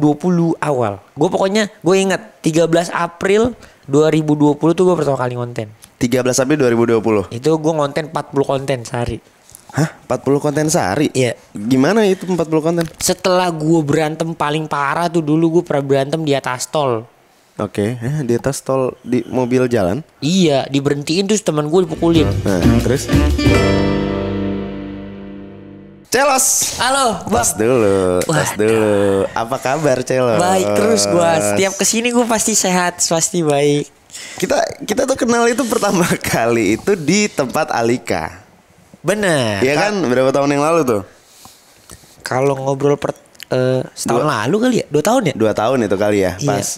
2020 awal. Gue pokoknya gue inget 13 April 2020 tuh gue pertama kali konten. 13 April 2020. Itu gue konten 40 konten sehari. Hah? 40 konten sehari? Iya. Gimana itu 40 konten? Setelah gue berantem paling parah tuh dulu gue pernah berantem di atas tol. Oke, okay. eh, di atas tol di mobil jalan? Iya, diberhentiin terus teman gue dipukulin. Nah, terus? Celos. Halo, bos dulu, Bos dulu. Apa kabar Celos? Baik terus gua. Setiap kesini gua pasti sehat, pasti baik. Kita kita tuh kenal itu pertama kali itu di tempat Alika. Benar. Iya kan? Berapa tahun yang lalu tuh? Kalau ngobrol per uh, setahun dua, lalu kali ya? Dua tahun ya? Dua tahun itu kali ya. Iya. Pas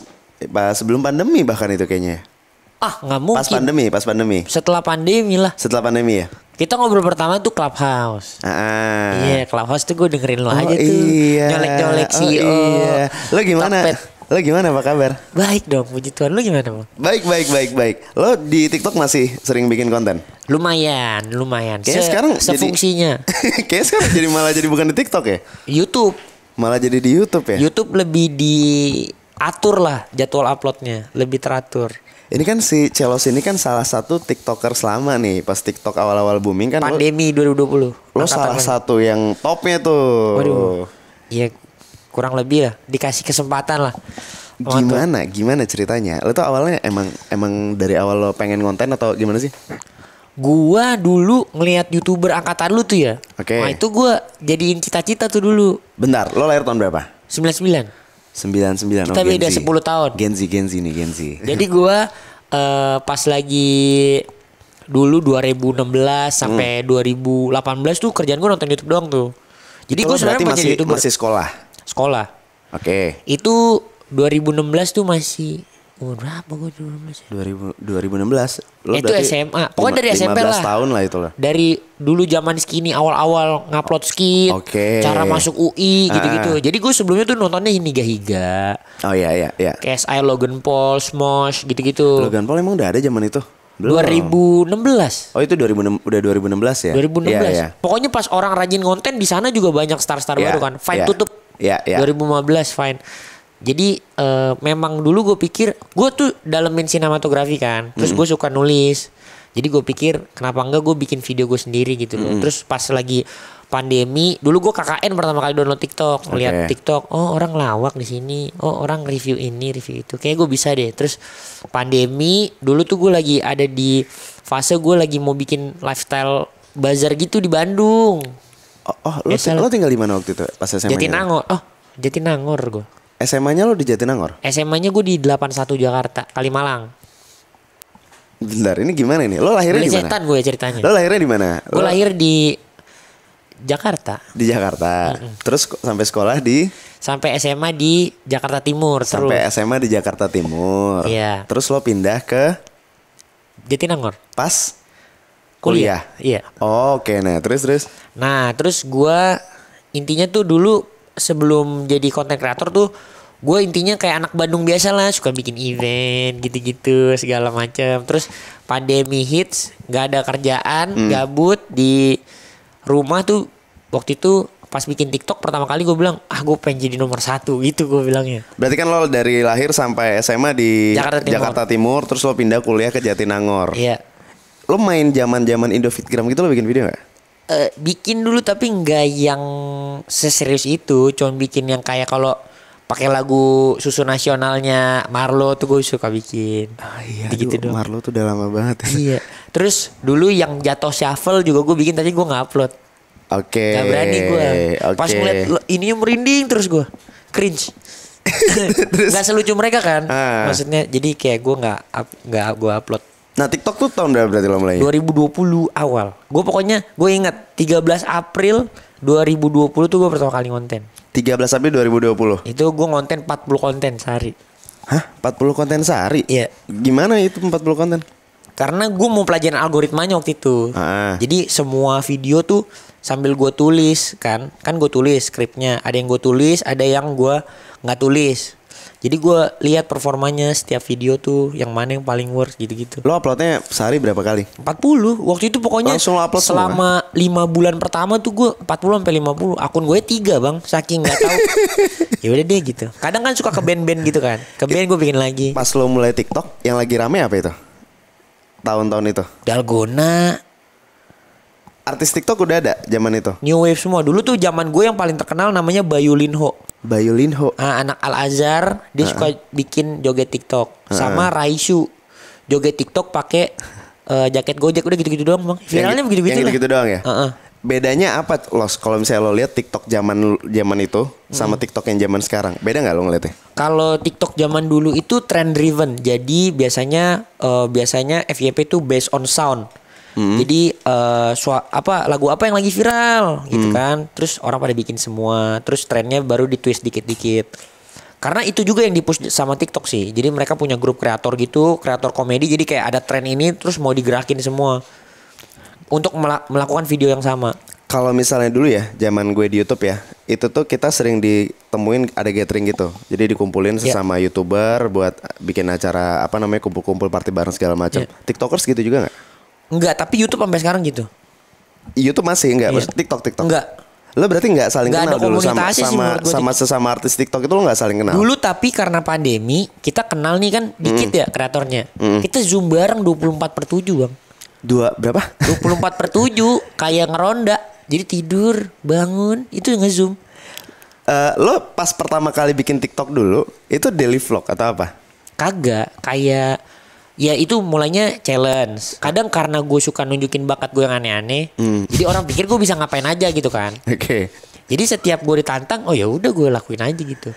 iya. pas sebelum pandemi bahkan itu kayaknya. Ah nggak mungkin. Pas pandemi, pas pandemi. Setelah pandemi lah. Setelah pandemi ya. Kita ngobrol pertama tuh Clubhouse. Ah. Iya, ah. yeah, Clubhouse tuh gue dengerin lo oh, aja tuh. Iya. Nyolek-nyolek CEO. Oh, e iya. Lo gimana? Topet. Lo gimana apa kabar? Baik dong, puji Tuhan. Lo gimana, Bang? Baik, baik, baik, baik. Lo di TikTok masih sering bikin konten? Lumayan, lumayan. Kayaknya Se sekarang sefungsinya. Jadi, kayaknya sekarang jadi malah jadi bukan di TikTok ya? YouTube. Malah jadi di YouTube ya? YouTube lebih diatur lah jadwal uploadnya, lebih teratur. Ini kan si Celos ini kan salah satu TikToker selama nih pas TikTok awal-awal booming kan pandemi lo, 2020. Lo salah kan. satu yang topnya tuh. Waduh. Iya kurang lebih lah dikasih kesempatan lah. Waktu. Gimana gimana ceritanya? Lo tuh awalnya emang emang dari awal lo pengen konten atau gimana sih? Gua dulu ngelihat YouTuber angkatan lu tuh ya. Oke. Okay. Nah, itu gua jadiin cita-cita tuh dulu. Bentar, lo lahir tahun berapa? 99 sembilan oh, Kita oh, beda 10 tahun. Genzi, Genzi nih, Genzi. Jadi gua uh, pas lagi dulu 2016 sampai hmm. 2018 tuh kerjaan gue nonton YouTube doang tuh. Jadi gue sebenarnya masih YouTuber. masih sekolah. Sekolah. Oke. Okay. Itu 2016 tuh masih umur berapa gue 2016 2000, 2016 lo itu SMA pokoknya dari SMP lah tahun lah itu lah dari dulu zaman skinny awal-awal ngupload skit okay. cara masuk UI ah, gitu-gitu ah. jadi gue sebelumnya tuh nontonnya hingga Higa oh iya iya iya KSI Logan Paul Smosh gitu-gitu Logan Paul emang udah ada zaman itu Belum. 2016. Oh itu 2006 udah 2016 ya? 2016. Yeah, yeah. Pokoknya pas orang rajin konten di sana juga banyak star-star yeah, baru kan. Fine yeah. tutup. Iya, yeah, yeah. 2015 Fine jadi uh, memang dulu gue pikir gue tuh dalemin sinematografi kan terus gue suka nulis jadi gue pikir kenapa enggak gue bikin video gue sendiri gitu loh. terus pas lagi pandemi dulu gue KKN pertama kali download TikTok okay. TikTok oh orang lawak di sini oh orang review ini review itu kayak gue bisa deh terus pandemi dulu tuh gue lagi ada di fase gue lagi mau bikin lifestyle bazar gitu di Bandung oh, oh lo, Biasa, lo tinggal di mana waktu itu pas SMA Jatinangor gitu? oh Jatinangor gue SMA-nya lo di Jatinangor? SMA-nya gue di 81 Jakarta, Kalimalang. Bentar, ini gimana ini? Lo lahirnya di mana? Setan gue ya ceritanya. Lo lahirnya di mana? Gue lahir di Jakarta. Di Jakarta. Mm -hmm. Terus sampai sekolah di sampai SMA di Jakarta Timur terus. Sampai SMA di Jakarta Timur. Iya. Terus lo pindah ke Jatinangor. Pas kuliah. Iya. Iya. Oh, Oke, okay. nah terus terus. Nah, terus gua intinya tuh dulu sebelum jadi konten kreator tuh gue intinya kayak anak Bandung biasa lah suka bikin event gitu-gitu segala macam terus pandemi hits nggak ada kerjaan hmm. gabut di rumah tuh waktu itu pas bikin TikTok pertama kali gue bilang ah gue pengen jadi nomor satu gitu gue bilangnya berarti kan lo dari lahir sampai SMA di Jakarta Timur, Jakarta Timur terus lo pindah kuliah ke Jatinangor iya lo main zaman zaman Indo Fitgram gitu lo bikin video gak? uh, bikin dulu tapi nggak yang seserius itu cuman bikin yang kayak kalau pakai lagu susu nasionalnya Marlo tuh gue suka bikin ah, iya, gitu dong. Marlo tuh udah lama banget iya terus dulu yang jatuh shuffle juga gue bikin tapi gue nggak upload oke okay. Gak berani gue okay. pas ngeliat ini merinding terus gue cringe terus? Gak selucu mereka kan ah. maksudnya jadi kayak gue nggak nggak gue upload Nah TikTok tuh tahun berapa berarti lo mulai? 2020 awal. Gue pokoknya gue ingat 13 April 2020 tuh gue pertama kali ngonten. 13 April 2020? Itu gue ngonten 40 konten sehari. Hah? 40 konten sehari? Iya. Gimana itu 40 konten? Karena gue mau pelajarin algoritmanya waktu itu. Ah. Jadi semua video tuh sambil gue tulis kan. Kan gue tulis skripnya. Ada yang gue tulis, ada yang gue nggak tulis. Jadi gue lihat performanya setiap video tuh yang mana yang paling worth gitu-gitu. Lo uploadnya sehari berapa kali? 40. Waktu itu pokoknya Langsung lo upload selama semua? 5 bulan pertama tuh gue 40 sampai 50. Akun gue 3, ya Bang. Saking gak tahu. ya udah deh gitu. Kadang kan suka ke band-band gitu kan. Ke band gue bikin lagi. Pas lo mulai TikTok, yang lagi rame apa itu? Tahun-tahun itu. Dalgona, artis TikTok udah ada zaman itu. New wave semua. Dulu tuh zaman gue yang paling terkenal namanya Bayu Linho. Bayu Linho. Nah, anak Al Azhar, dia uh-uh. suka ah. bikin joget TikTok. Uh-uh. Sama Raisu Joget TikTok pakai uh, jaket Gojek udah gitu-gitu doang, Bang. Viralnya begitu-begitu. Yang gitu doang ya? Uh-uh. Bedanya apa Los kalau misalnya lo lihat TikTok zaman zaman itu sama hmm. TikTok yang zaman sekarang? Beda nggak lo ngeliatnya? Kalau TikTok zaman dulu itu trend driven. Jadi biasanya uh, biasanya FYP itu based on sound hmm. jadi uh, sua, apa lagu apa yang lagi viral gitu hmm. kan terus orang pada bikin semua terus trennya baru ditwist dikit-dikit karena itu juga yang dipush sama TikTok sih jadi mereka punya grup kreator gitu kreator komedi jadi kayak ada tren ini terus mau digerakin semua untuk melakukan video yang sama kalau misalnya dulu ya zaman gue di YouTube ya itu tuh kita sering ditemuin ada gathering gitu jadi dikumpulin iya. sesama yeah. youtuber buat bikin acara apa namanya kumpul-kumpul party bareng segala macam yeah. tiktokers gitu juga nggak Enggak, tapi YouTube sampai sekarang gitu. YouTube masih enggak, iya. TikTok TikTok. Enggak. Lo berarti enggak saling enggak kenal dulu sama sih, sama, sama gitu. sesama artis TikTok itu lo enggak saling kenal. Dulu tapi karena pandemi, kita kenal nih kan dikit mm. ya kreatornya. Mm. Kita Zoom bareng 24 per 7, Bang. Dua berapa? 24 per 7 kayak ngeronda. Jadi tidur, bangun, itu nge-zoom. Uh, lo pas pertama kali bikin TikTok dulu, itu daily vlog atau apa? Kagak, kayak ya itu mulainya challenge kadang karena gue suka nunjukin bakat gue yang aneh-aneh mm. jadi orang pikir gue bisa ngapain aja gitu kan oke okay. jadi setiap gue ditantang oh ya udah gue lakuin aja gitu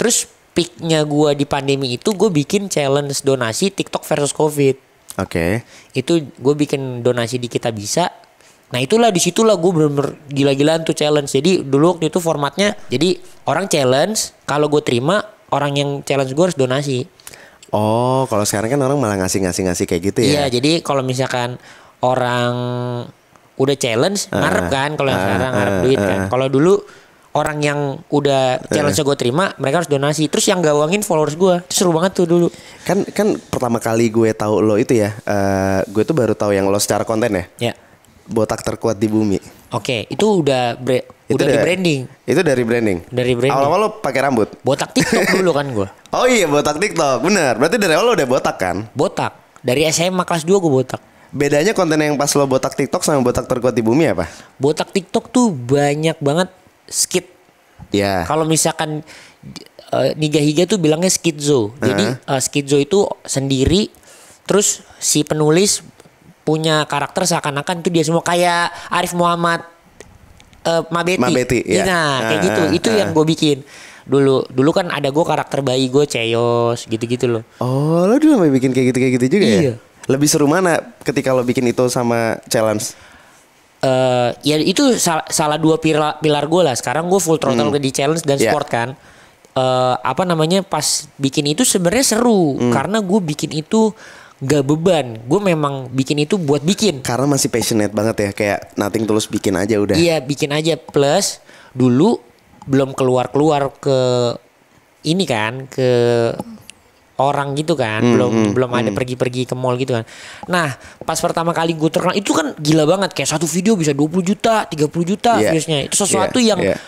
terus peaknya gue di pandemi itu gue bikin challenge donasi TikTok versus COVID oke okay. itu gue bikin donasi di kita bisa Nah itulah disitulah gue bener-bener gila-gilaan tuh challenge. Jadi dulu waktu itu formatnya jadi orang challenge kalau gue terima orang yang challenge gue harus donasi. Oh, kalau sekarang kan orang malah ngasih-ngasih-ngasih kayak gitu ya. Iya, jadi kalau misalkan orang udah challenge uh, ngarep kan kalau uh, yang ah, sekarang uh, ngarep ah, duit kan. Kalau dulu orang yang udah challenge eh. gue terima mereka harus donasi terus yang gawangin uangin followers gue seru banget tuh dulu kan kan pertama kali gue tahu lo itu ya uh, gue tuh baru tahu yang lo secara konten ya yeah. botak terkuat di bumi Oke, okay, itu udah bre itu udah dari, di branding. Itu dari branding. Dari branding. Awal-awal lo pakai rambut. Botak TikTok dulu kan gue. Oh iya, botak TikTok. Bener. Berarti dari awal lo udah botak kan? Botak. Dari SMA kelas 2 gue botak. Bedanya konten yang pas lo botak TikTok sama botak terkuat di bumi apa? Botak TikTok tuh banyak banget skit. Ya. Yeah. Kalau misalkan uh, Niga Higa tuh bilangnya skidzo. Jadi uh -huh. uh, eh, skidzo itu sendiri terus si penulis punya karakter seakan-akan itu dia semua kayak Arif Muhammad uh, Mabeti. Mabeti ya. Nah, kayak gitu. Ah, itu ah. yang gue bikin dulu dulu kan ada gue karakter bayi gue ceyos gitu-gitu loh oh lo dulu mau bikin kayak gitu kayak gitu juga ya? iya. ya lebih seru mana ketika lo bikin itu sama challenge Uh, ya itu salah, salah dua pilar, pilar gue lah sekarang gue full throttle hmm. di challenge dan yeah. sport kan uh, apa namanya pas bikin itu sebenarnya seru hmm. karena gue bikin itu gak beban gue memang bikin itu buat bikin karena masih passionate banget ya kayak nothing tulus bikin aja udah iya bikin aja plus dulu belum keluar keluar ke ini kan ke orang gitu kan hmm, belum hmm, belum ada hmm. pergi-pergi ke mall gitu kan nah pas pertama kali gue terkenal itu kan gila banget kayak satu video bisa 20 juta 30 juta yeah, iya. itu sesuatu yeah, yang yeah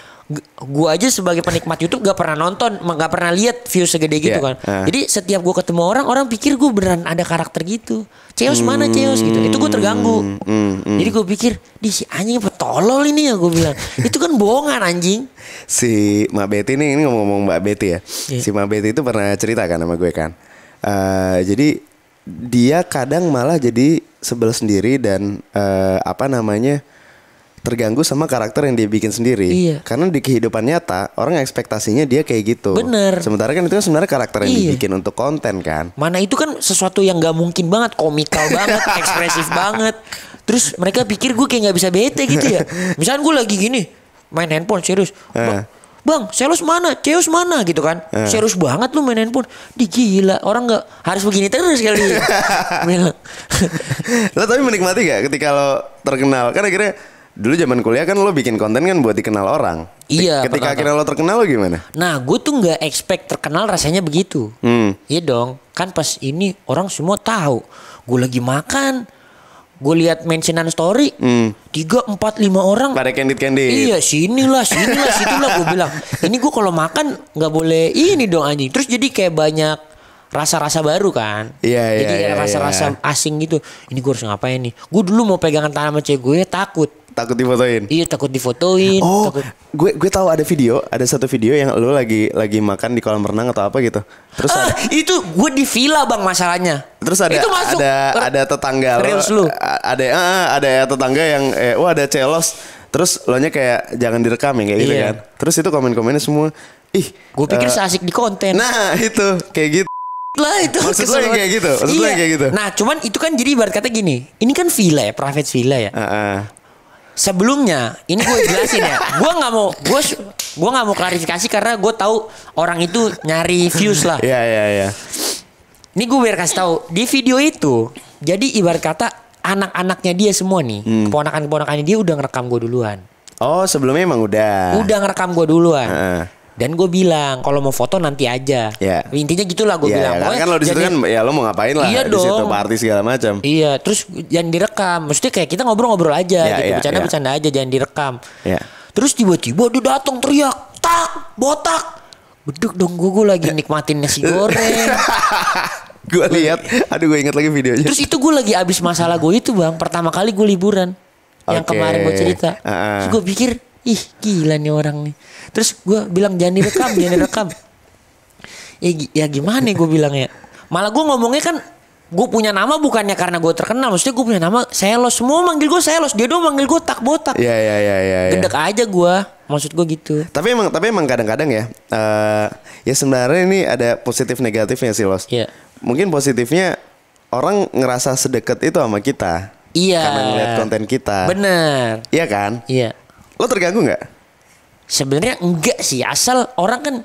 gua aja sebagai penikmat YouTube gak pernah nonton, gak pernah lihat view segede gitu yeah. kan. Uh. Jadi setiap gua ketemu orang, orang pikir gua beneran ada karakter gitu. Ceos mm, mana hmm. Ceos gitu. Itu gua terganggu. Mm, mm, Jadi gua pikir, di si anjing petolol ini ya gua bilang. itu kan bohongan anjing. Si Mbak Betty nih, ini ngomong-ngomong Mbak Betty ya. Yeah. Si Mbak Betty itu pernah cerita kan sama gue kan. Uh, jadi dia kadang malah jadi sebel sendiri dan uh, apa namanya terganggu sama karakter yang dia bikin sendiri. Iya. Karena di kehidupan nyata orang ekspektasinya dia kayak gitu. Bener. Sementara kan itu kan sebenarnya karakter yang iya. dibikin untuk konten kan. Mana itu kan sesuatu yang gak mungkin banget, komikal banget, ekspresif banget. Terus mereka pikir gue kayak gak bisa bete gitu ya. Misalnya gue lagi gini main handphone serius. Eh. Bang, serius mana? Ceus mana gitu kan? Eh. Serius banget lu main handphone. Di gila, orang nggak harus begini terus kali. Lah tapi menikmati gak ketika lo terkenal? Karena akhirnya dulu zaman kuliah kan lo bikin konten kan buat dikenal orang. Iya. Ketika pertama. akhirnya lo terkenal lo gimana? Nah, gue tuh nggak expect terkenal rasanya begitu. Hmm. Iya dong. Kan pas ini orang semua tahu gue lagi makan. Gue lihat mentionan story hmm. tiga empat lima orang. Pada candid candid. Iya sinilah sinilah situlah gue bilang. Ini gue kalau makan nggak boleh ini dong anjing. Terus jadi kayak banyak rasa-rasa baru kan. Iya iya. Jadi iya, rasa-rasa iya, iya. asing gitu. Ini gue harus ngapain nih? Gue dulu mau pegangan tangan sama cewek gue ya, takut takut difotoin iya takut difotoin oh takut... gue gue tahu ada video ada satu video yang lo lagi lagi makan di kolam renang atau apa gitu terus ah, ada, itu gue di villa bang masalahnya terus ada itu masuk, ada ada tetangga lo, lu ada uh, ada tetangga yang eh, wah oh, ada celos terus lo nya kayak jangan direkam ya kayak gitu iya. gitu kan terus itu komen-komennya semua ih gue pikir uh, seasik di konten nah itu kayak gitu lah itu maksud lo kayak gitu maksud iya. kayak gitu nah cuman itu kan jadi ibarat kata gini ini kan villa ya private villa ya uh -uh sebelumnya ini gue jelasin ya gue nggak mau gue gue nggak mau klarifikasi karena gue tahu orang itu nyari views lah Iya iya iya. ini gue biar kasih tahu di video itu jadi ibarat kata anak-anaknya dia semua nih Hmm. keponakan keponakannya dia udah ngerekam gue duluan Oh sebelumnya emang udah. udah ngerekam gue duluan dan gue bilang kalau mau foto nanti aja yeah. intinya gitulah gue yeah, bilang karena kan lo di situ kan ya lo mau ngapain lah iya di situ party segala macam iya terus jangan direkam maksudnya kayak kita ngobrol-ngobrol aja yeah, gitu yeah, bercanda-bercanda yeah. Ya. aja jangan direkam yeah. terus tiba-tiba dia datang teriak tak botak beduk dong gue lagi nikmatin nasi goreng gue lihat aduh gue inget lagi videonya terus itu gue lagi abis masalah gue itu bang pertama kali gue liburan yang okay. kemarin gue cerita uh -uh. gue pikir ih gila nih orang nih terus gue bilang jangan direkam jangan direkam ya, ya gimana gue bilang ya malah gue ngomongnya kan gue punya nama bukannya karena gue terkenal maksudnya gue punya nama selos semua manggil gue selos dia doang manggil gue tak botak ya ya ya ya, ya. gedek aja gue maksud gue gitu tapi emang tapi emang kadang-kadang ya uh, ya sebenarnya ini ada positif negatifnya sih los ya. mungkin positifnya orang ngerasa sedekat itu sama kita Iya. Karena ngeliat konten kita. Bener. Iya kan? Iya. Lo terganggu nggak? Sebenarnya enggak sih, asal orang kan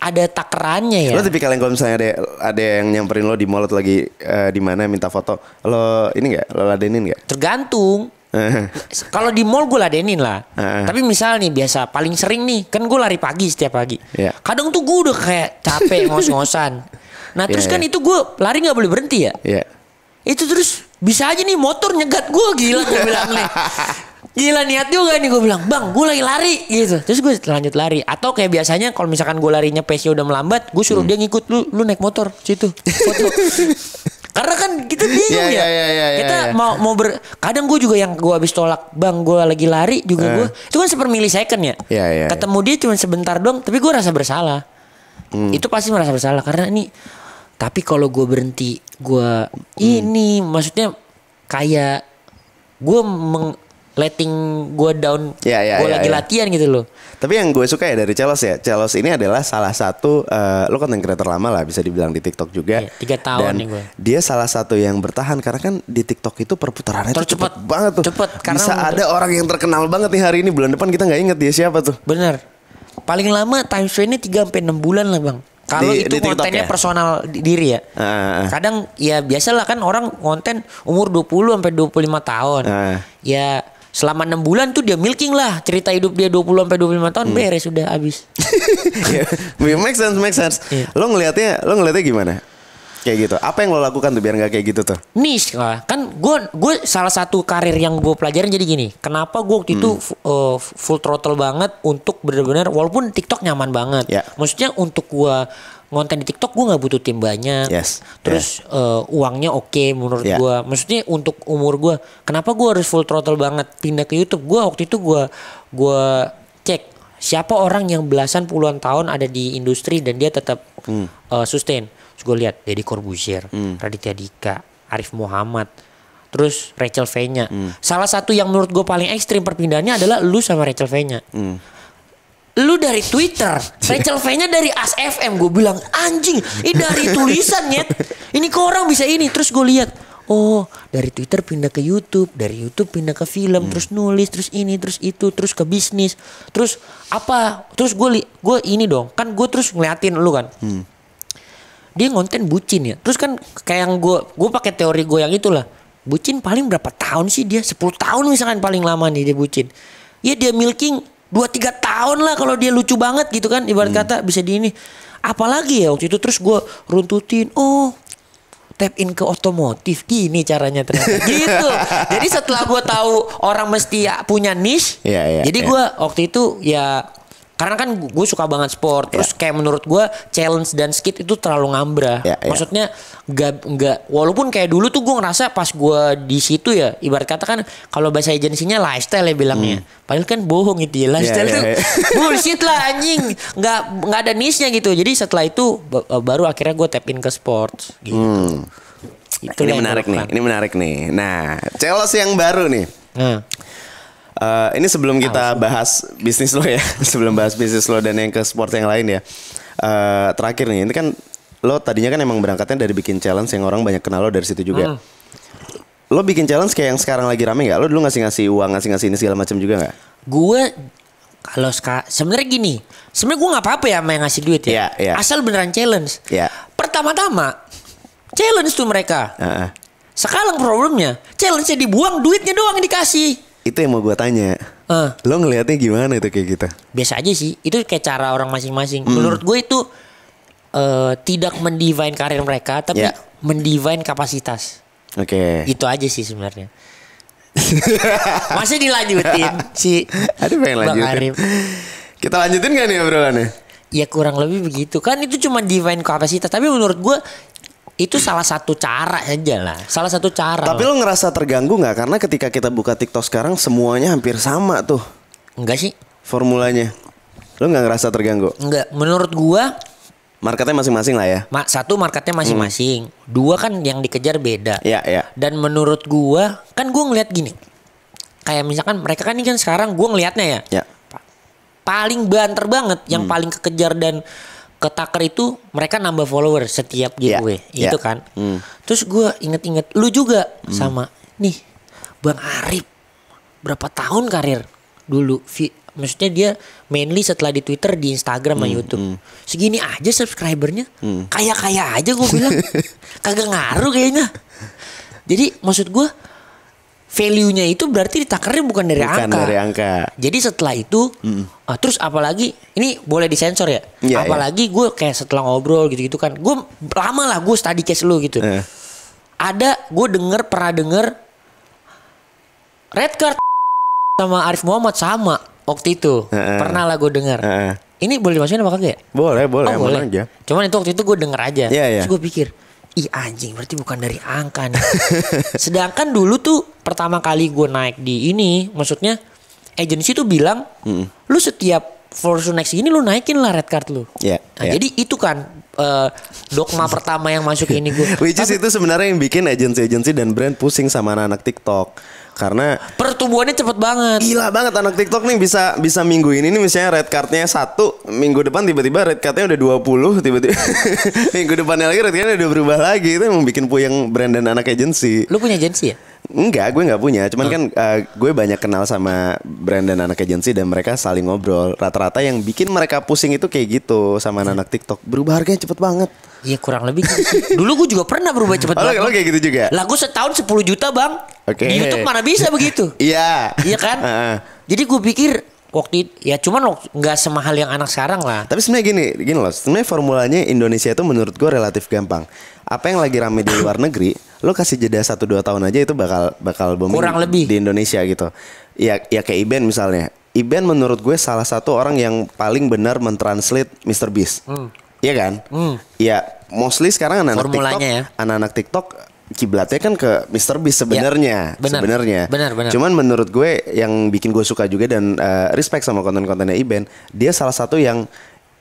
ada takerannya ya. Lo tipikal yang kalau misalnya ada ada yang nyamperin lo di mall atau lagi uh, di mana minta foto, lo ini enggak? Lo ladenin enggak? Tergantung. kalau di mall gue ladenin lah. Tapi misal nih biasa paling sering nih, kan gue lari pagi setiap pagi. Yeah. Kadang tuh gue udah kayak capek ngos-ngosan. Nah terus yeah, kan yeah. itu gue lari nggak boleh berhenti ya. Yeah. Itu terus bisa aja nih motor nyegat gue gila gue bilang nih. Gila niat juga nih gue bilang Bang gue lagi lari gitu Terus gue lanjut lari Atau kayak biasanya kalau misalkan gue larinya pace udah melambat Gue suruh hmm. dia ngikut lu Lu naik motor situ Foto Karena kan kita bingung yeah, ya. Yeah, yeah, yeah, ya, ya, kita yeah. mau mau ber kadang gue juga yang gue habis tolak, "Bang, gue lagi lari juga uh. Eh. gue." Itu kan seper second ya. Yeah, yeah, ya. Ketemu yeah. dia cuma sebentar dong tapi gue rasa bersalah. Hmm. Itu pasti merasa bersalah karena ini tapi kalau gue berhenti, gue hmm. ini maksudnya kayak gue meng letting gue down yeah, yeah, gue yeah, lagi yeah. latihan gitu loh tapi yang gue suka ya dari Celos ya Celos ini adalah salah satu uh, eh, lo konten creator lama lah bisa dibilang di TikTok juga yeah, tiga tahun dan nih gue dia salah satu yang bertahan karena kan di TikTok itu perputarannya tuh cepet, banget tuh cepet karena bisa ada orang yang terkenal banget nih hari ini bulan depan kita nggak inget dia siapa tuh bener paling lama time frame ini 3 sampai enam bulan lah bang kalau itu di kontennya ya? personal diri ya. Uh. Kadang ya biasalah kan orang konten umur 20 sampai 25 tahun. Uh. Ya selama enam bulan tuh dia milking lah cerita hidup dia 20 sampai 25 tahun hmm. beres sudah habis. yeah, iya. make sense, make sense. Yeah. Lo ngelihatnya, lo ngelihatnya gimana? kayak gitu. Apa yang lo lakukan tuh biar nggak kayak gitu tuh? Nis kan gue gue salah satu karir yang gue pelajarin jadi gini. Kenapa gue waktu hmm. itu uh, eh, full throttle banget untuk bener-bener walaupun TikTok nyaman banget. Yeah. Maksudnya untuk gue ngonten di TikTok gue nggak butuh tim banyak. Yes. Terus yeah. uh, uangnya oke okay menurut yeah. gue. Maksudnya untuk umur gue, kenapa gue harus full throttle banget pindah ke YouTube? Gue waktu itu gue gue cek siapa orang yang belasan puluhan tahun ada di industri dan dia tetap hmm. uh, sustain. gue lihat Deddy Corbuzier, hmm. Raditya Dika, Arif Muhammad, terus Rachel v Hmm. Salah satu yang menurut gue paling ekstrim perpindahannya adalah lu sama Rachel v Hmm lu dari Twitter, iya. Rachel V-nya dari ASFM. Gue bilang, anjing, ini dari tulisannya, Ini kok orang bisa ini. Terus gue lihat, oh dari Twitter pindah ke YouTube, dari YouTube pindah ke film, hmm. terus nulis, terus ini, terus itu, terus ke bisnis, terus apa? Terus gue gue ini dong, kan gue terus ngeliatin lu kan. Hmm. Dia ngonten bucin ya. Terus kan kayak yang gue gue pakai teori gue yang itulah. Bucin paling berapa tahun sih dia? 10 tahun misalkan paling lama nih dia bucin. Ya dia milking dua tiga tahun lah kalau dia lucu banget gitu kan ibarat hmm. kata bisa di ini apalagi ya waktu itu terus gue runtutin oh tap in ke otomotif gini caranya ternyata gitu jadi setelah gue tahu orang mesti ya punya niche yeah, yeah, jadi yeah. gue waktu itu ya karena kan gue suka banget sport terus yeah. kayak menurut gue challenge dan skit itu terlalu ngambra yeah, yeah. maksudnya nggak nggak walaupun kayak dulu tuh gue ngerasa pas gue di situ ya ibarat kata kan kalau bahasa agensinya lifestyle ya bilangnya mm. padahal kan bohong itu ya lifestyle yeah, yeah, yeah. tuh bullshit lah anjing nggak nggak ada nisnya gitu jadi setelah itu eh, baru akhirnya gue tapin ke sport gitu mm. itu ini menarik nih ini menarik nih nah challenge yang baru nih mm. Uh, ini sebelum kita bahas bisnis lo ya, sebelum bahas bisnis lo dan yang ke sport yang lain ya. Uh, terakhir nih, ini kan lo tadinya kan emang berangkatnya dari bikin challenge yang orang banyak kenal lo dari situ juga. Hmm. Lo bikin challenge kayak yang sekarang lagi rame nggak? Lo dulu ngasih ngasih uang, ngasih ngasih ini segala macam juga nggak? Gue kalau sebenarnya gini, sebenarnya gue nggak apa-apa ya main ngasih duit ya, yeah, yeah. asal beneran challenge. Yeah. Pertama-tama challenge tuh mereka. Uh -uh. Sekarang problemnya challenge-nya dibuang, duitnya doang yang dikasih itu yang mau gue tanya. Uh. Lo ngelihatnya gimana itu kayak gitu? Biasa aja sih. Itu kayak cara orang masing-masing. Mm. Menurut gue itu uh, tidak mendivine karir mereka, tapi yeah. mendivine kapasitas. Oke. Okay. Itu aja sih sebenarnya. Masih dilanjutin si Aduh pengen Bang lanjutin. Arif. Kita lanjutin gak nih obrolannya? Ya kurang lebih begitu kan itu cuma divine kapasitas tapi menurut gue itu salah satu cara aja lah salah satu cara tapi lo ngerasa terganggu nggak karena ketika kita buka TikTok sekarang semuanya hampir sama tuh enggak sih formulanya lo nggak ngerasa terganggu enggak menurut gua marketnya masing-masing lah ya Mak satu marketnya masing-masing hmm. dua kan yang dikejar beda ya ya dan menurut gua kan gua ngeliat gini kayak misalkan mereka kan ini kan sekarang gua ngelihatnya ya, ya. paling banter banget yang hmm. paling kekejar dan ke Tucker itu mereka nambah follower setiap iya, giveaway yeah. itu yeah. kan. Mm. Terus gue inget-inget lu juga mm. sama nih Bang Arif berapa tahun karir dulu v, maksudnya dia mainly setelah di Twitter di Instagram mm, YouTube mm. segini aja subscribernya mm. kayak kaya aja gue bilang kagak ngaruh kayaknya jadi maksud gue value-nya itu berarti ditakarnya bukan dari bukan angka. dari angka. Jadi setelah itu mm. uh, terus apalagi ini boleh disensor ya. Yeah, iya. apalagi yeah. gue kayak setelah ngobrol gitu-gitu kan. Gue lama lah gue study case lu gitu. Uh. Ada gue denger pernah denger red card sama Arif Muhammad sama waktu itu. Uh -uh. Pernah lah gue denger. Uh -uh. Ini boleh dimasukin apa kagak ya? Boleh, boleh, oh, boleh. Cuman itu waktu itu gue denger aja. Yeah, yeah. Terus gue pikir, I anjing berarti bukan dari angka nih. Sedangkan dulu tuh pertama kali gue naik di ini, maksudnya agensi tuh bilang, mm. lu setiap Fortune Next ini lu naikin lah red card lu. Yeah, nah, yeah. Jadi itu kan uh, dogma pertama yang masuk ini gue. Which is Tapi, itu sebenarnya yang bikin agensi-agensi dan brand pusing sama anak-anak TikTok karena pertumbuhannya cepet banget gila banget anak TikTok nih bisa bisa minggu ini nih misalnya red cardnya satu minggu depan tiba-tiba red cardnya udah 20 tiba-tiba minggu depannya lagi red cardnya udah berubah lagi itu emang bikin puyeng brand dan anak agency. lu punya agency ya Enggak, gue nggak punya. Cuman kan uh, gue banyak kenal sama brand dan anak agensi dan mereka saling ngobrol. Rata-rata yang bikin mereka pusing itu kayak gitu sama anak hmm. TikTok. Berubah harganya cepet banget. Iya kurang lebih. Kan. Dulu gue juga pernah berubah cepet oh, banget. Lo kayak gitu juga. Lagu setahun 10 juta bang. Oke. Okay. Di YouTube mana bisa begitu? Iya. yeah. Iya kan. Uh-uh. Jadi gue pikir waktu itu, ya cuman nggak semahal yang anak sekarang lah. Tapi sebenarnya gini, gini loh. Sebenarnya formulanya Indonesia itu menurut gue relatif gampang. Apa yang lagi rame di luar negeri lo kasih jeda satu dua tahun aja itu bakal bakal booming kurang lebih di Indonesia gitu ya ya kayak Iben misalnya Iben menurut gue salah satu orang yang paling benar mentranslate Mr Beast hmm. Iya kan? Hmm. Ya, mostly sekarang anak-anak TikTok, anak ya. anak-anak TikTok kiblatnya kan ke Mr. Beast sebenarnya. Ya, sebenarnya. Cuman menurut gue yang bikin gue suka juga dan uh, respect sama konten-kontennya Iben, dia salah satu yang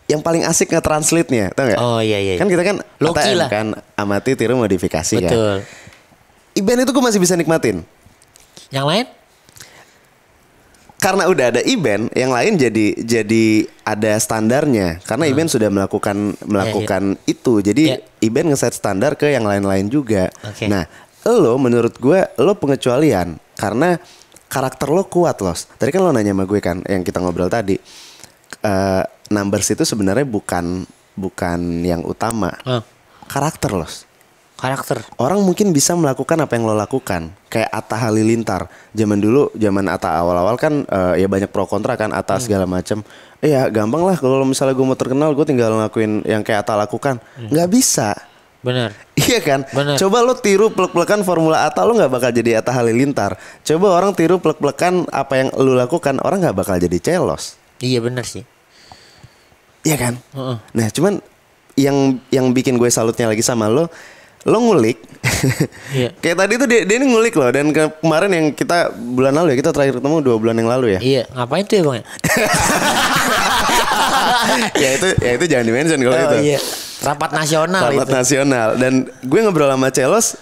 yang paling asik nge-translate-nya, tau gak? Oh iya, iya iya. Kan kita kan Loki lah. kan amati tiru modifikasi ya. Betul. kan. Betul. Iban itu gue masih bisa nikmatin. Yang lain? Karena udah ada event, yang lain jadi jadi ada standarnya. Karena hmm. event sudah melakukan melakukan yeah, yeah. itu, jadi yeah. event ngeset standar ke yang lain-lain juga. Okay. Nah, lo menurut gue lo pengecualian karena karakter lo kuat los. Tadi kan lo nanya sama gue kan yang kita ngobrol tadi. Uh, numbers itu sebenarnya bukan bukan yang utama. Uh. Karakter loh. Karakter. Orang mungkin bisa melakukan apa yang lo lakukan. Kayak Atta Halilintar. Zaman dulu, zaman Atta awal-awal kan uh, ya banyak pro kontra kan Atta hmm. segala macem. Iya, eh, gampang lah kalau misalnya gue mau terkenal, gue tinggal ngelakuin yang kayak Atta lakukan. Hmm. Gak bisa. Bener. Iya kan? Bener. Coba lo tiru plek-plekan formula Atta lo gak bakal jadi Atta Halilintar. Coba orang tiru plek-plekan apa yang lo lakukan, orang gak bakal jadi celos. Iya bener sih. Iya kan? Uh -uh. Nah, cuman yang yang bikin gue salutnya lagi sama lo, lo ngulik. yeah. Kayak tadi tuh dia, dia ini ngulik loh dan ke, kemarin yang kita bulan lalu ya kita terakhir ketemu dua bulan yang lalu ya. Iya, ngapain tuh ya bang? ya itu ya itu jangan dimention kalau oh, itu. Iya. Rapat nasional. Rapat itu. nasional dan gue ngobrol sama Celos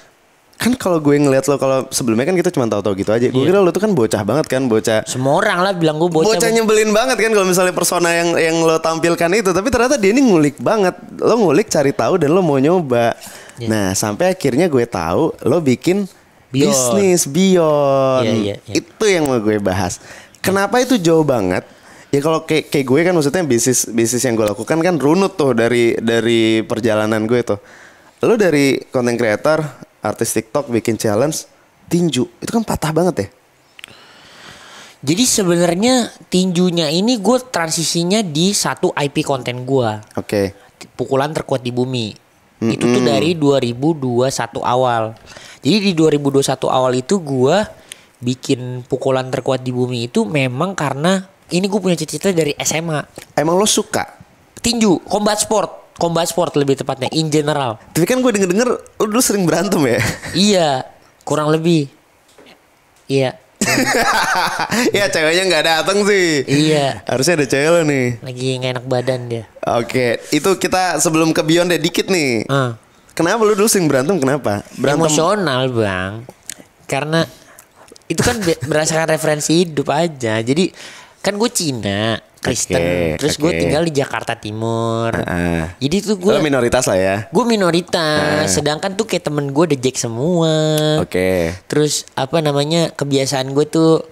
kan kalau gue ngeliat lo kalau sebelumnya kan kita cuma tahu-tahu gitu aja. Gue iya. kira lo tuh kan bocah banget kan, bocah. Semua orang lah bilang gue bocah. Bocah nyebelin banget kan kalau misalnya persona yang yang lo tampilkan itu, tapi ternyata dia ini ngulik banget. Lo ngulik cari tahu dan lo mau nyoba. Yeah. Nah, sampai akhirnya gue tahu lo bikin Beyond. bisnis bion. Yeah, yeah, yeah. Itu yang mau gue bahas. Kenapa itu jauh banget? Ya kalau kayak kayak gue kan maksudnya bisnis bisnis yang gue lakukan kan runut tuh dari dari perjalanan gue tuh. Lo dari konten creator artis TikTok bikin challenge tinju itu kan patah banget ya jadi sebenarnya tinjunya ini gue transisinya di satu IP konten gue. Oke. Okay. Pukulan terkuat di bumi. Mm-mm. Itu tuh dari 2021 awal. Jadi di 2021 awal itu gue bikin pukulan terkuat di bumi itu memang karena ini gue punya cita-cita dari SMA. Emang lo suka tinju, combat sport? combat sport lebih tepatnya in general. Tapi kan gue denger denger lu dulu sering berantem ya? Iya, kurang lebih. Iya. Iya ceweknya nggak dateng sih. Iya. Harusnya ada cewek lo nih. Lagi nggak enak badan dia. Oke, okay. itu kita sebelum ke Beyond deh dikit nih. Uh. Kenapa lu dulu sering berantem? Kenapa? Berantem. Emosional bang. Karena itu kan berdasarkan referensi hidup aja. Jadi kan gue Cina Kristen. Okay, Terus okay. gue tinggal di Jakarta Timur. Uh -uh. Jadi tuh gue minoritas lah ya. Gue minoritas. Uh. Sedangkan tuh kayak temen gue Jack semua. Oke. Okay. Terus apa namanya kebiasaan gue tuh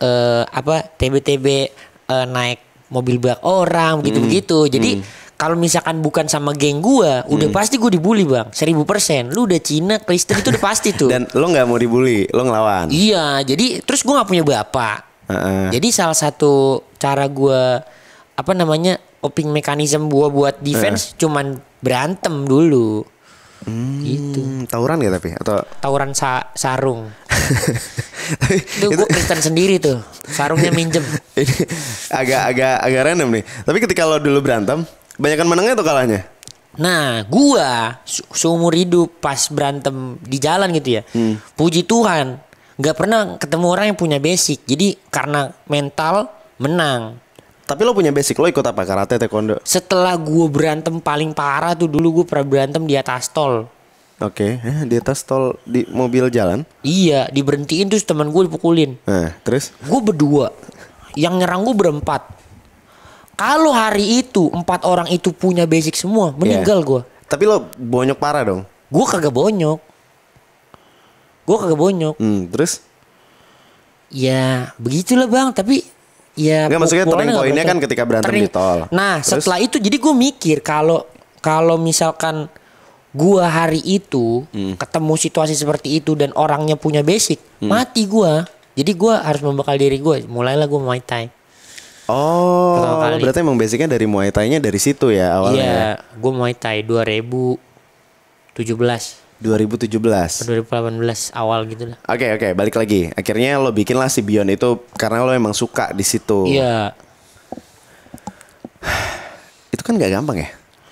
uh, apa TB-TB uh, eh, naik mobil bak orang gitu-gitu. Hmm. Jadi hmm. Kalau misalkan bukan sama geng gua, hmm. udah pasti gue dibully bang, seribu persen. Lu udah Cina, Kristen itu udah pasti tuh. Dan lo nggak mau dibully, lo ngelawan. Iya, jadi terus gue nggak punya bapak jadi salah satu cara gue apa namanya oping mekanisme gue buat defense uh. cuman berantem dulu. Hmm, gitu. Tawuran ya tapi atau tawuran sa sarung. itu gue Kristen sendiri tuh sarungnya minjem. Ini agak agak agak random nih. Tapi ketika lo dulu berantem, banyakkan menangnya atau kalahnya? Nah, gua seumur hidup pas berantem di jalan gitu ya. Hmm. Puji Tuhan, nggak pernah ketemu orang yang punya basic jadi karena mental menang tapi lo punya basic lo ikut apa karate taekwondo setelah gue berantem paling parah tuh dulu gue pernah berantem di atas tol Oke, okay. eh, di atas tol di mobil jalan? Iya, diberhentiin terus teman gue dipukulin. eh, terus? Gue berdua, yang nyerang gue berempat. Kalau hari itu empat orang itu punya basic semua, iya. meninggal yeah. gue. Tapi lo bonyok parah dong? Gue kagak bonyok gue kagak bonyok hmm, terus ya begitulah bang tapi ya nggak maksudnya turning poinnya kan ketika berantem turning. di tol nah terus? setelah itu jadi gue mikir kalau kalau misalkan gue hari itu hmm. ketemu situasi seperti itu dan orangnya punya basic hmm. mati gue. jadi gue harus membekal diri gue, mulailah gue muay thai oh berarti emang basicnya dari muay thai nya dari situ ya awalnya iya ya? gue muay thai 2017 2017 2018 awal gitu lah oke okay, oke okay, balik lagi akhirnya lo bikin lah si Bion itu karena lo emang suka di situ iya itu kan gak gampang ya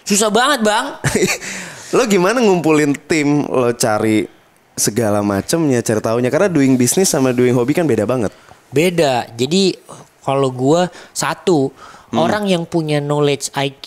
susah banget bang lo gimana ngumpulin tim lo cari segala macemnya cari tahunya karena doing bisnis sama doing hobi kan beda banget beda jadi kalau gua satu hmm. orang yang punya knowledge IQ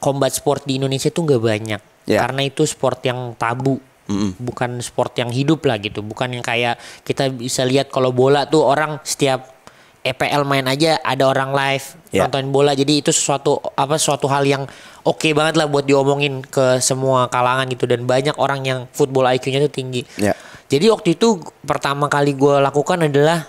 combat sport di Indonesia tuh gak banyak yeah. karena itu sport yang tabu Mm-hmm. bukan sport yang hidup lah gitu, bukan yang kayak kita bisa lihat kalau bola tuh orang setiap EPL main aja ada orang live yeah. nonton bola, jadi itu sesuatu apa suatu hal yang oke okay banget lah buat diomongin ke semua kalangan gitu dan banyak orang yang football IQ-nya tuh tinggi. Yeah. Jadi waktu itu pertama kali gue lakukan adalah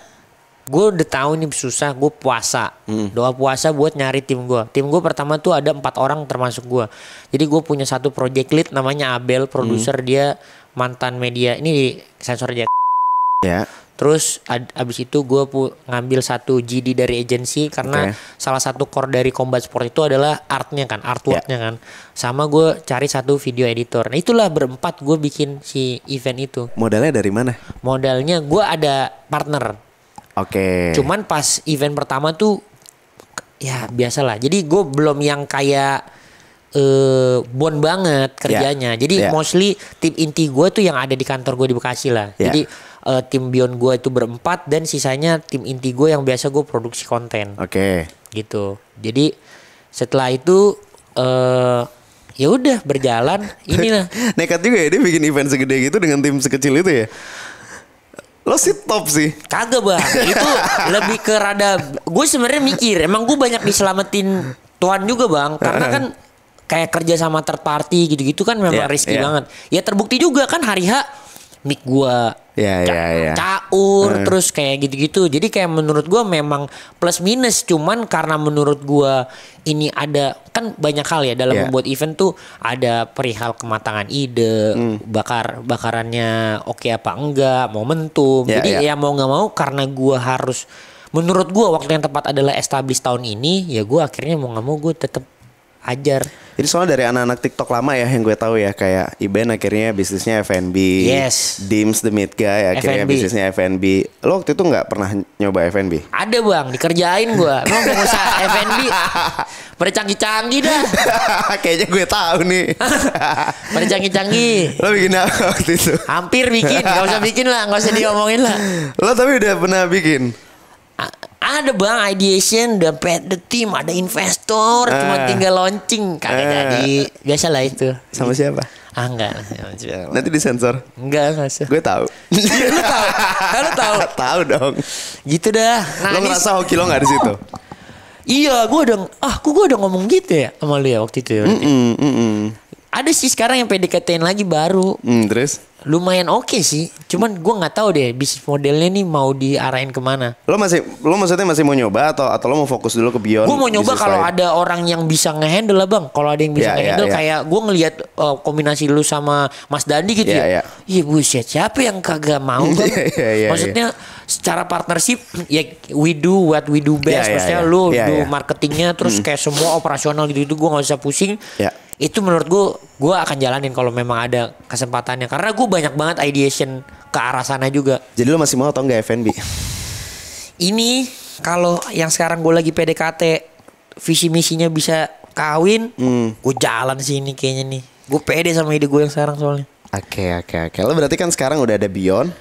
gue udah tahu nih susah gue puasa hmm. doa puasa buat nyari tim gue tim gue pertama tuh ada empat orang termasuk gue jadi gue punya satu project lead namanya Abel produser hmm. dia mantan media ini sensor aja ya Terus ad, abis itu gue ngambil satu GD dari agensi karena okay. salah satu core dari combat sport itu adalah artnya kan, artworknya yeah. kan. Sama gue cari satu video editor. Nah itulah berempat gue bikin si event itu. Modalnya dari mana? Modalnya gue ada partner Oke. Okay. Cuman pas event pertama tuh ya biasalah. Jadi gue belum yang kayak eh bon banget ya. kerjanya. Yeah. Jadi yeah. mostly tim inti gue tuh yang ada di kantor gue di Bekasi lah. Yeah. Jadi uh, tim bion gue itu berempat dan sisanya tim inti gue yang biasa gue produksi konten. Oke. Okay. Gitu. Jadi setelah itu eh uh, ya udah berjalan inilah nekat juga ya dia bikin event segede gitu dengan tim sekecil itu ya Lo sih top sih. Kagak bang. Itu lebih ke rada. Gue sebenarnya mikir. Emang gue banyak diselamatin Tuhan juga bang. Karena kan kayak kerja sama third party gitu-gitu kan memang yeah, risky yeah. banget. Ya terbukti juga kan hari H mik gue Ya ya ya syaur hmm. terus kayak gitu-gitu jadi kayak menurut gua memang plus minus cuman karena menurut gua ini ada kan banyak hal ya dalam yeah. membuat event tuh ada perihal kematangan ide hmm. bakar bakarannya oke okay apa enggak momentum yeah, jadi yeah. ya mau nggak mau karena gua harus menurut gua waktu yang tepat adalah establish tahun ini ya gua akhirnya mau nggak mau gua tetap ajar. Jadi soalnya dari anak-anak TikTok lama ya yang gue tahu ya kayak Iben akhirnya bisnisnya F&B. Yes. Dims the Meat Guy akhirnya FNB. bisnisnya F&B. Lo waktu itu nggak pernah nyoba F&B? Ada bang, dikerjain gue. Emang pengusaha F&B pada canggih-canggih dah. Kayaknya gue tahu nih. pada canggih-canggih. Lo bikin apa waktu itu? Hampir bikin, gak usah bikin lah, gak usah diomongin lah. Lo tapi udah pernah bikin? ada bang ideation dapat the team ada investor ah. cuma tinggal launching kagak ah. jadi biasa lah itu sama siapa ah enggak nanti disensor enggak enggak sih. gue tahu lu tahu lu tahu tahu dong gitu dah nah, lo ngerasa hoki lo nggak di situ Iya, gue udah, ah, gue udah ngomong gitu ya sama lu ya waktu itu ya. Mm -mm, mm -mm. Ada sih sekarang yang PDKT-in lagi baru. Mm, terus? lumayan oke okay sih. Cuman gue nggak tahu deh bisnis modelnya nih mau diarahin kemana. Lo masih, lo maksudnya masih mau nyoba atau atau lo mau fokus dulu ke beyond? Gue mau nyoba kalau ada orang yang bisa ngehandle lah bang. Kalau ada yang bisa yeah, ya, ngehandle yeah, yeah. kayak gue ngelihat uh, kombinasi lu sama Mas Dandi gitu yeah, ya. ya. Iya yeah. buset siapa yang kagak mau? Bang? yeah, yeah, yeah, ya. maksudnya yeah. secara partnership ya we do what we do best. Yeah, yeah, maksudnya yeah, lu yeah, do yeah. marketingnya terus kayak semua operasional gitu itu gue nggak usah pusing. Yeah itu menurut gua, gua akan jalanin kalau memang ada kesempatannya karena gua banyak banget ideation ke arah sana juga jadi lu masih mau atau enggak FNB ini kalau yang sekarang gua lagi PDKT visi misinya bisa kawin hmm. gue jalan sih ini kayaknya nih gua pede sama ide gua yang sekarang soalnya oke okay, oke okay, oke okay. lo berarti kan sekarang udah ada Beyond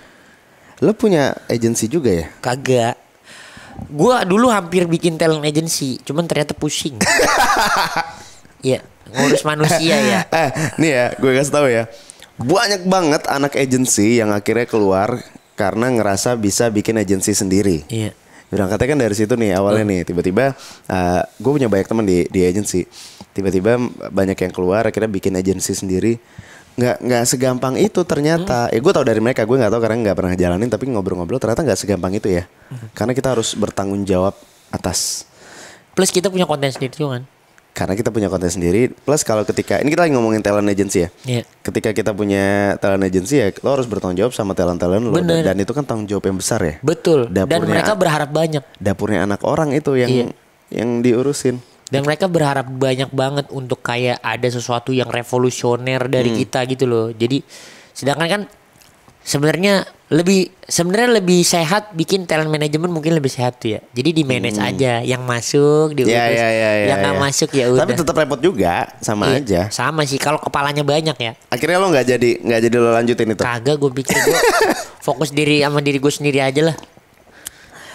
lo punya agensi juga ya kagak gua dulu hampir bikin talent agency, cuman ternyata pusing. Iya ngurus manusia ya. Eh, eh, nih ya, gue kasih tahu ya. Banyak banget anak agensi yang akhirnya keluar karena ngerasa bisa bikin agensi sendiri. Iya. katanya kan dari situ nih awalnya nih tiba-tiba uh, gue punya banyak teman di di agensi tiba-tiba banyak yang keluar akhirnya bikin agensi sendiri nggak nggak segampang itu ternyata hmm. Eh gue tau dari mereka gue nggak tau karena nggak pernah jalanin tapi ngobrol-ngobrol ternyata nggak segampang itu ya hmm. karena kita harus bertanggung jawab atas plus kita punya konten sendiri juga kan karena kita punya konten sendiri plus kalau ketika ini kita lagi ngomongin talent agency ya yeah. ketika kita punya talent agency ya lo harus bertanggung jawab sama talent talent lo dan, dan itu kan tanggung jawab yang besar ya betul dapurnya, dan mereka berharap banyak dapurnya anak orang itu yang yeah. yang diurusin dan mereka berharap banyak banget untuk kayak ada sesuatu yang revolusioner dari hmm. kita gitu loh jadi sedangkan kan sebenarnya lebih sebenarnya lebih sehat bikin talent management mungkin lebih sehat tuh ya. Jadi di manage hmm. aja yang masuk diurus, ya, yeah, yeah, yeah, yeah, yang nggak ya. masuk ya udah. Tapi tetap repot juga, sama eh, aja. Sama sih kalau kepalanya banyak ya. Akhirnya lo nggak jadi nggak jadi lo lanjutin itu. Kagak gue pikir gue fokus diri sama diri gue sendiri aja lah.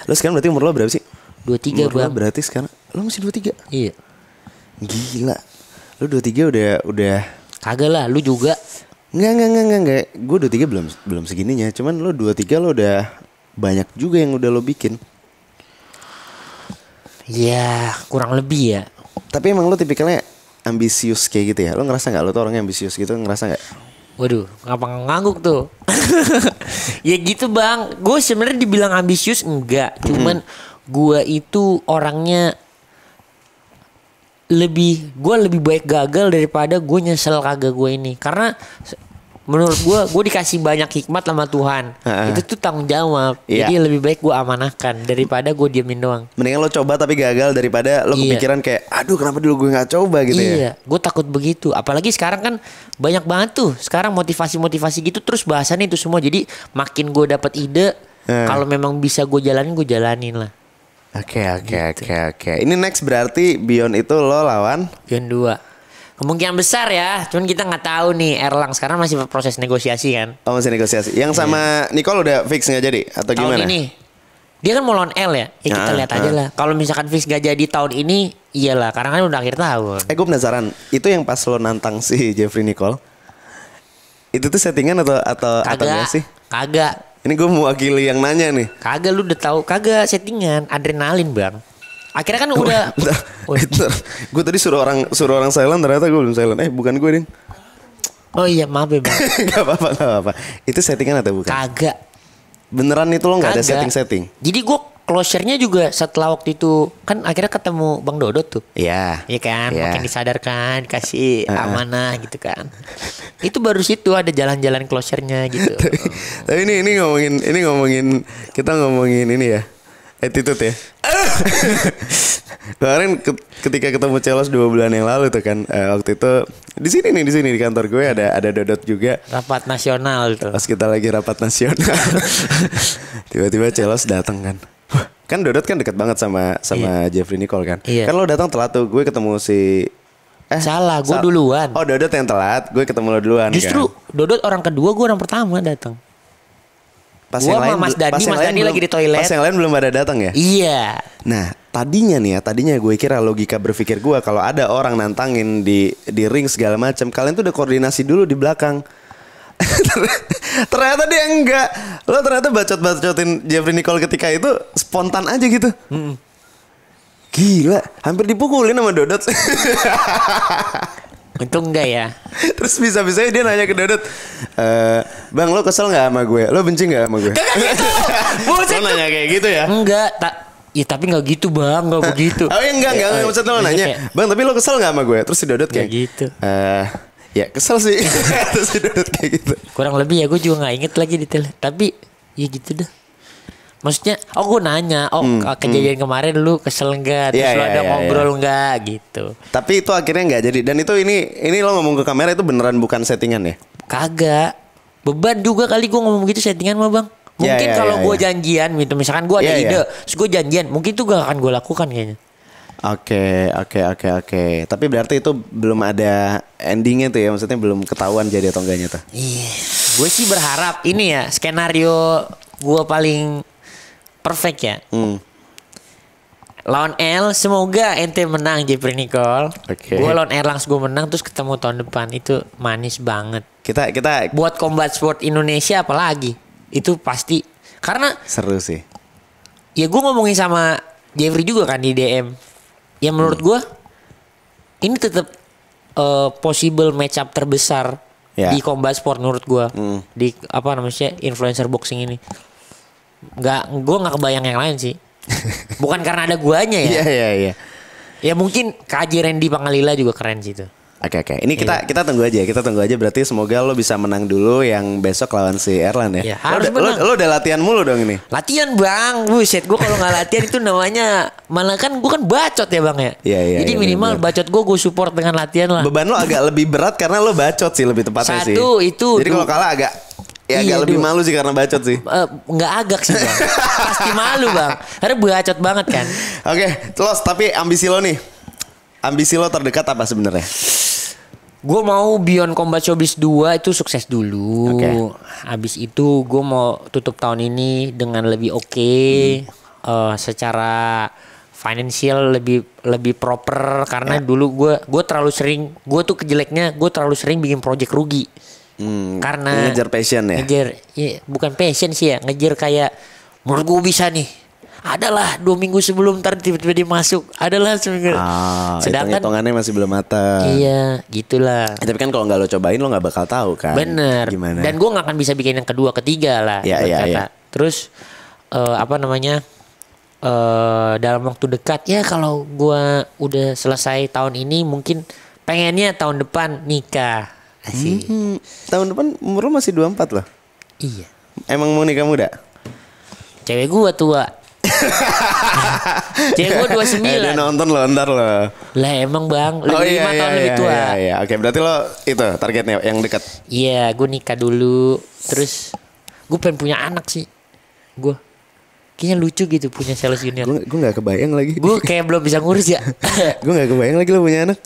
Lo sekarang berarti umur lo berapa sih? Dua tiga Umur bang. berarti sekarang lo masih dua tiga. Iya. Gila. Lo dua tiga udah udah. Kagak lah, lu juga Enggak, enggak, enggak, enggak, enggak. Gue dua tiga belum belum segininya. Cuman lo dua tiga lo udah banyak juga yang udah lo bikin. Ya kurang lebih ya. Tapi emang lo tipikalnya ambisius kayak gitu ya? Lo ngerasa nggak lo tuh orangnya ambisius gitu? Ngerasa nggak? Waduh, ngapa ngangguk tuh? ya gitu bang. Gue sebenarnya dibilang ambisius enggak. Cuman hmm. gue itu orangnya lebih gue lebih baik gagal daripada gue nyesel kagak gue ini karena menurut gue gue dikasih banyak hikmat sama Tuhan itu tuh tanggung jawab yeah. jadi lebih baik gue amanahkan daripada gue diamin doang mendingan lo coba tapi gagal daripada lo yeah. kepikiran kayak aduh kenapa dulu gue nggak coba gitu ya. iya. ya gue takut begitu apalagi sekarang kan banyak banget tuh sekarang motivasi-motivasi gitu terus bahasannya itu semua jadi makin gue dapat ide uh. kalau memang bisa gue jalanin gue jalanin lah Oke oke gitu. oke oke. Ini next berarti Bion itu lo lawan Bion 2. Kemungkinan besar ya, cuman kita nggak tahu nih Erlang sekarang masih proses negosiasi kan. Oh masih negosiasi. Yang iya. sama Nicole udah fix nggak jadi atau tahun gimana? Tahun ini. Dia kan mau lawan L ya. Ya kita ah, lihat ah. aja lah. Kalau misalkan fix gak jadi tahun ini, iyalah karena kan udah akhir tahun. Eh gue penasaran, itu yang pas lo nantang si Jeffrey Nicole. Itu tuh settingan atau atau kagak, atau ya sih? Kagak ini gue mewakili yang nanya nih. Kagak lu udah tahu, kagak settingan adrenalin bang. Akhirnya kan udah. gue tadi suruh orang suruh orang silent ternyata gue belum silent. Eh bukan gue ding. Oh iya maaf ya bang. gak apa-apa gak apa-apa. Itu settingan atau bukan? Kagak. Beneran itu lo nggak ada setting-setting? Jadi gue closure-nya juga setelah waktu itu kan akhirnya ketemu Bang Dodo tuh. Iya. Yeah. Iya kan, yeah. makin disadarkan, kasih uh -uh. amanah gitu kan. itu baru situ ada jalan-jalan closure-nya gitu. tapi, tapi ini ini ngomongin ini ngomongin kita ngomongin ini ya. Attitude ya. Kemarin ketika ketemu Celos dua bulan yang lalu tuh kan eh, waktu itu di sini nih di sini di kantor gue ada ada Dodot juga. Rapat nasional tuh. Pas kita lagi rapat nasional. Tiba-tiba Celos datang kan kan Dodot kan deket banget sama sama iya. Jeffrey Nicole kan. Iya. Kan lo datang telat tuh, gue ketemu si Eh, salah, gue sal duluan. Oh, Dodot yang telat, gue ketemu lo duluan. Kan? Justru kan? Dodot orang kedua, gue orang pertama datang. Pas gua yang lain, Mas Dani, Mas Dani lagi di toilet. Pas yang lain belum ada datang ya? Iya. Nah, tadinya nih ya, tadinya gue kira logika berpikir gue kalau ada orang nantangin di di ring segala macam, kalian tuh udah koordinasi dulu di belakang ternyata dia enggak. Lo ternyata bacot-bacotin Jeffrey Nicole ketika itu spontan aja gitu. Mm Gila, hampir dipukulin sama Dodot. Untung enggak ya. Terus bisa-bisa dia nanya ke Dodot, e, Bang lo kesel gak sama gue? Lo benci gak sama gue? Gak gitu. Lo nanya kayak gitu ya? Enggak, Ta Ya tapi gak gitu bang, gak begitu. Oh iya enggak, enggak, enggak. Maksud lo iya, nanya, iya, bang tapi lo kesel gak sama gue? Terus si Dodot kayak, gitu. Eh, ya kesel sih kayak gitu kurang lebih ya gue juga nggak inget lagi detail tapi ya gitu dah maksudnya oh gue nanya oh hmm, hmm. kejadian hmm. kemarin lu kesel nggak ya, terus yeah, lu ya, ada yeah, ya. ngobrol yeah. nggak gitu tapi itu akhirnya nggak jadi dan itu ini ini lo ngomong ke kamera itu beneran bukan settingan ya kagak beban juga kali gue ngomong gitu settingan mah bang mungkin yeah, yeah, kalau yeah, gue yeah. janjian gitu misalkan gue ada yeah, ide yeah. terus gue janjian mungkin itu gak akan gue lakukan kayaknya Oke, okay, oke, okay, oke, okay, oke. Okay. Tapi berarti itu belum ada endingnya tuh ya, maksudnya belum ketahuan jadi atau enggaknya tuh. Iya. Yeah. Gue sih berharap ini ya skenario gue paling perfect ya. Hmm. Lawan L, semoga ente menang Jeffrey Nicole. Oke. Okay. Gue lawan L langsung gue menang terus ketemu tahun depan itu manis banget. Kita kita buat combat sport Indonesia apalagi itu pasti karena seru sih. Ya gue ngomongin sama Jeffrey juga kan di DM ya menurut hmm. gue ini tetap uh, eh, possible match up terbesar yeah. di combat sport menurut gue hmm. di apa namanya influencer boxing ini nggak gue nggak kebayang yang lain sih bukan karena ada guanya ya iya iya iya ya mungkin kaji Randy Pangalila juga keren sih itu Oke okay, oke. Okay. Ini kita yeah. kita tunggu aja, ya, kita tunggu aja. Berarti semoga lo bisa menang dulu yang besok lawan si Erlan ya. Yeah, harus lo, menang. Lo, lo udah latihan mulu dong ini. Latihan bang, buset gue kalau nggak latihan itu namanya malah kan gue kan bacot ya bang ya. Iya yeah, iya. Yeah, Jadi yeah, minimal yeah. bacot gue gue support dengan latihan lah. Beban lo agak lebih berat karena lo bacot sih lebih tepatnya Satu, sih. Satu itu. Jadi kalau kalah agak Ya iya, agak lebih duh. malu sih karena bacot sih. Uh, agak sih bang. Pasti malu bang. Karena bacot banget kan. Oke, okay, terus tapi ambisi lo nih. Ambisi lo terdekat apa sebenarnya? gue mau Beyond Combat Showbiz 2 itu sukses dulu. Okay. Abis itu gue mau tutup tahun ini dengan lebih oke okay, hmm. uh, secara financial lebih lebih proper karena yeah. dulu gue gue terlalu sering gue tuh kejeleknya gue terlalu sering bikin project rugi. Hmm, karena ngejar passion ya. Ngejar ya, bukan passion sih ya, ngejar kayak menurut gue bisa nih adalah dua minggu sebelum ntar tiba-tiba dia masuk adalah seminggu oh, sedangkan hitungannya masih belum matang iya gitulah ya, tapi kan kalau nggak lo cobain lo nggak bakal tahu kan bener gimana dan gue nggak akan bisa bikin yang kedua ketiga lah ya, ya, ya. terus uh, apa namanya uh, dalam waktu dekat ya kalau gue udah selesai tahun ini mungkin pengennya tahun depan nikah sih hmm, tahun depan umur lo masih 24 lah iya emang mau nikah muda cewek gua tua Jago 29 eh, Dia nonton lo ntar lo Lah emang bang Lebih oh, iya, 5 iya, tahun iya, lebih iya, tua iya, iya. Oke berarti lo itu targetnya yang dekat Iya gue nikah dulu Terus Gue pengen punya anak sih Gue Kayaknya lucu gitu punya sales junior Gue gak kebayang lagi Gue kayak belum bisa ngurus ya Gue gak kebayang lagi lo punya anak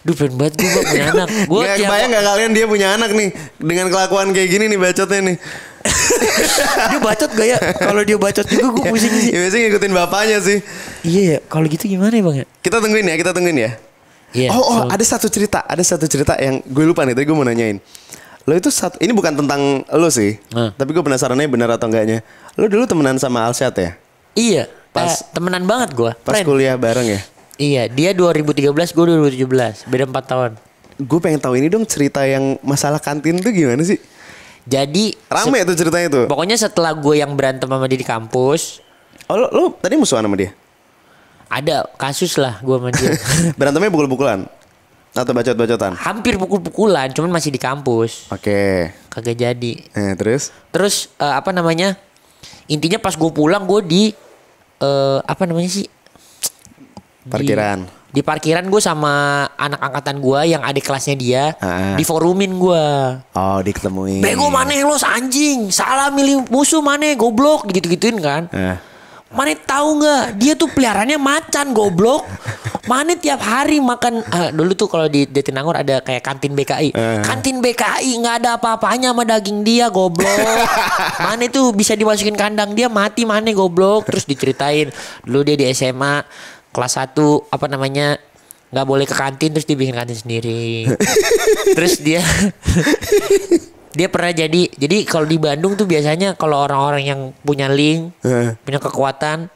Duh pengen banget gue punya anak Gue gak kebayang gak kalian dia punya anak nih Dengan kelakuan kayak gini nih bacotnya nih Dia bacot gak ya Kalau dia bacot juga gue iya, pusing sih Ya biasanya ngikutin bapaknya sih Iya ya kalau gitu gimana ya bang ya Kita tungguin ya kita tungguin ya yeah, Oh oh so... ada satu cerita Ada satu cerita yang gue lupa nih Tadi gue mau nanyain Lo itu satu, ini bukan tentang lo sih, hmm. tapi gue penasaran nih benar atau enggaknya. Lo dulu temenan sama Alsyad ya? Iya. Pas eh, temenan banget gue. Pas kuliah bareng ya? Iya, dia 2013, gue 2017. Beda 4 tahun. Gue pengen tahu ini dong cerita yang masalah kantin tuh gimana sih? Jadi rame tuh ceritanya tuh. Pokoknya setelah gue yang berantem sama dia di kampus. Oh lo, lo tadi musuhan sama dia? Ada kasus lah gue sama dia. Berantemnya pukul-pukulan atau bacot-bacotan? Hampir pukul-pukulan, cuman masih di kampus. Oke. Okay. Kagak jadi. Eh, terus? Terus uh, apa namanya? Intinya pas gue pulang gue di uh, apa namanya sih? Parkiran. Di, di parkiran gue sama anak angkatan gue yang adik kelasnya dia ah. di forumin gue. Oh, diketemuin. Bego mana lo anjing? Salah milih musuh mana? Goblok gitu-gituin kan. mana Mane tahu nggak dia tuh peliharannya macan goblok. Mane tiap hari makan uh, dulu tuh kalau di Jatinangor ada kayak kantin BKI. Uh. Kantin BKI nggak ada apa-apanya sama daging dia goblok. Mane tuh bisa dimasukin kandang dia mati Mane goblok. Terus diceritain dulu dia di SMA kelas 1 apa namanya nggak boleh ke kantin terus dibikin kantin sendiri terus dia dia pernah jadi jadi kalau di Bandung tuh biasanya kalau orang-orang yang punya link punya kekuatan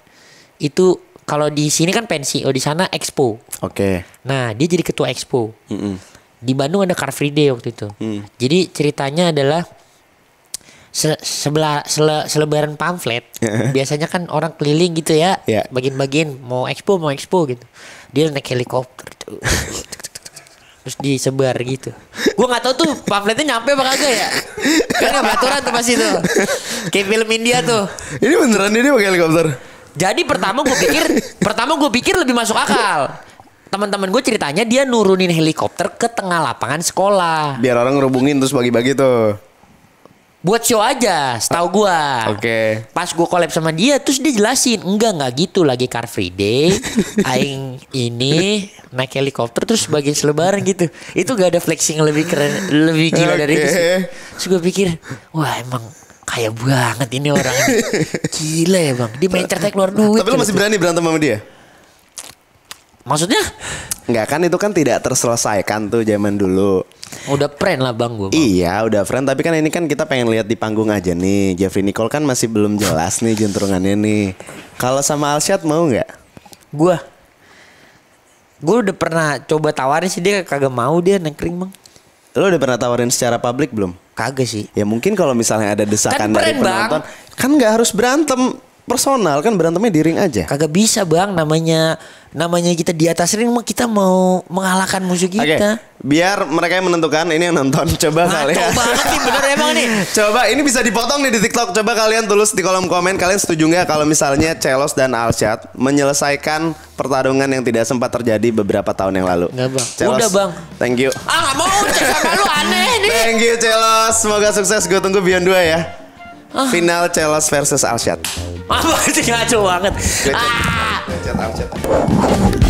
itu kalau di sini kan pensi oh di sana expo oke okay. nah dia jadi ketua expo mm -mm. di Bandung ada Car Free Day waktu itu mm. jadi ceritanya adalah se sebelah sele selebaran pamflet iya. biasanya kan orang keliling gitu ya yeah. bagian-bagian mau expo mau expo gitu dia naik helikopter tuh. terus disebar gitu gua nggak tahu tuh pamfletnya nyampe apa kagak ya karena baturan tuh pasti tuh kayak film India tuh ini beneran ini pakai helikopter jadi pertama gue pikir pertama gue pikir lebih masuk akal teman-teman gue ceritanya dia nurunin helikopter ke tengah lapangan sekolah biar orang ngerubungin terus bagi-bagi tuh buat show aja setahu gua oke okay. pas gua collab sama dia terus dia jelasin enggak enggak gitu lagi car free day aing ini naik helikopter terus bagian selebaran gitu itu gak ada flexing lebih keren lebih gila okay. dari itu sih terus gua pikir wah emang kaya banget ini orang gila ya bang dia main cerita keluar duit tapi lu masih gitu. berani berantem sama dia Maksudnya? Enggak kan itu kan tidak terselesaikan tuh zaman dulu. Udah friend lah bang gue. Iya udah friend tapi kan ini kan kita pengen lihat di panggung aja nih. Jeffrey Nicole kan masih belum jelas nih jentrungannya nih. Kalau sama Alsyad mau nggak? Gue, Gue udah pernah coba tawarin sih dia kagak mau dia nengkring bang. Lo udah pernah tawarin secara publik belum? Kagak sih. Ya mungkin kalau misalnya ada desakan kan dari penonton, bang. kan nggak harus berantem personal kan berantemnya di ring aja. Kagak bisa bang, namanya namanya kita di atas ring kita mau mengalahkan musuh kita. Okay. Biar mereka yang menentukan ini yang nonton coba nah, kalian. Coba banget sih bener emang ya, nih. Coba ini bisa dipotong nih di TikTok. Coba kalian tulis di kolom komen kalian setuju nggak kalau misalnya Celos dan Alshad menyelesaikan pertarungan yang tidak sempat terjadi beberapa tahun yang lalu. Enggak bang. Celos, Udah bang. Thank you. Ah nggak mau cek sama lu aneh nih. Thank you Celos. Semoga sukses. Gue tunggu Beyond dua ya. Ah. Final Celos versus Alshad. Apa sih ngaco banget. Lecet, ah. lecet Alshad.